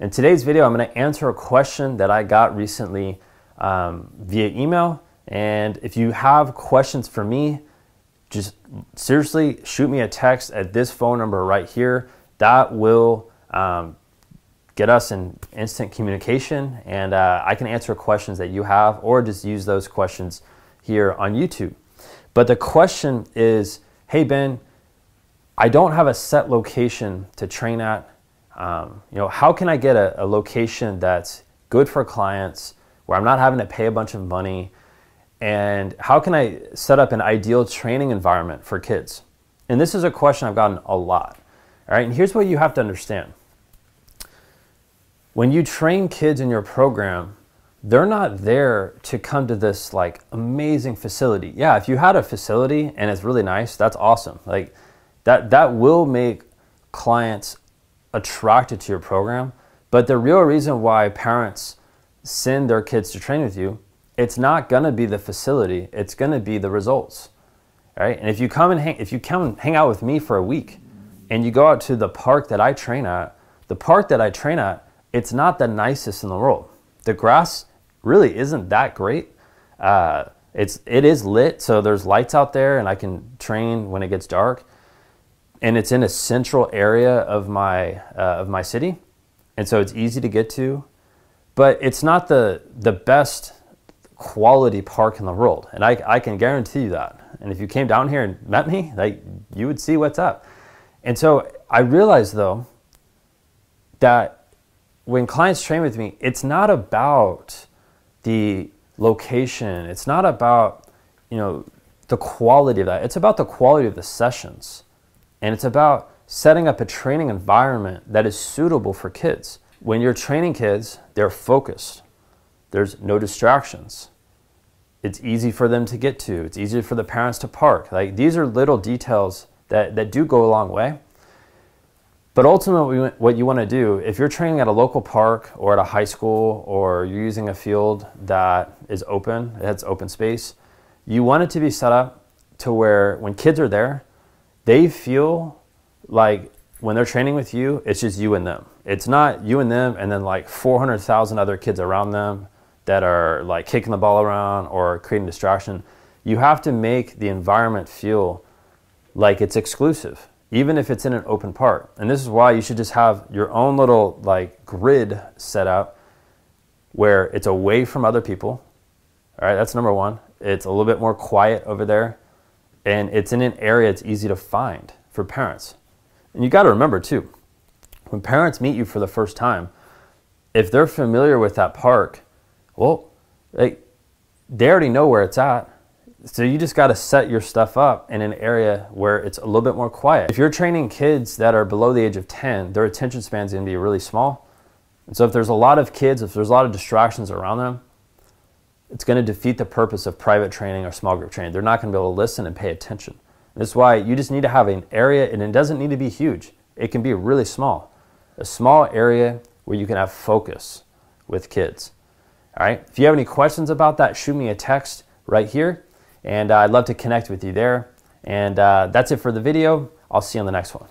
In today's video, I'm going to answer a question that I got recently um, via email. And if you have questions for me, just seriously shoot me a text at this phone number right here. That will um, get us in instant communication, and uh, I can answer questions that you have or just use those questions here on YouTube. But the question is hey, Ben, I don't have a set location to train at um, you know, how can I get a, a, location that's good for clients where I'm not having to pay a bunch of money? And how can I set up an ideal training environment for kids? And this is a question I've gotten a lot. All right, and here's what you have to understand. When you train kids in your program, they're not there to come to this like amazing facility. Yeah, if you had a facility and it's really nice, that's awesome. Like that that will make clients attracted to your program. But the real reason why parents send their kids to train with you, it's not gonna be the facility, it's gonna be the results. Right? And if you come and hang, if you come and hang out with me for a week and you go out to the park that I train at, the park that I train at, it's not the nicest in the world. The grass really isn't that great. Uh, it's it is lit, so there's lights out there, and I can train when it gets dark and it's in a central area of my uh, of my city, and so it's easy to get to, but it's not the the best quality park in the world, and I I can guarantee you that. And if you came down here and met me, like you would see what's up. And so I realized though that when clients train with me, it's not about the location. It's not about you know the quality of that. It's about the quality of the sessions. And it's about setting up a training environment that is suitable for kids. When you're training kids, they're focused, there's no distractions. It's easy for them to get to, it's easy for the parents to park. Like these are little details that, that do go a long way. But ultimately, what you want to do, if you're training at a local park or at a high school or you're using a field that is open, that's open space, you want it to be set up to where when kids are there, they feel like when they're training with you, it's just you and them. It's not you and them and then like 400,000 other kids around them that are like kicking the ball around or creating distraction. You have to make the environment feel like it's exclusive, even if it's in an open park. And this is why you should just have your own little like grid set up where it's away from other people. All right, that's number one. It's a little bit more quiet over there and it's in an area it's easy to find for parents. And you got to remember too, when parents meet you for the first time, if they're familiar with that park, well, they, they already know where it's at. So you just got to set your stuff up in an area where it's a little bit more quiet. If you're training kids that are below the age of 10, their attention span's going to be really small. And so if there's a lot of kids, if there's a lot of distractions around them, it's going to defeat the purpose of private training or small group training. They're not going to be able to listen and pay attention. That's why you just need to have an area, and it doesn't need to be huge. It can be really small, a small area where you can have focus with kids. All right. If you have any questions about that, shoot me a text right here, and uh, I'd love to connect with you there. And uh, that's it for the video. I'll see you on the next one.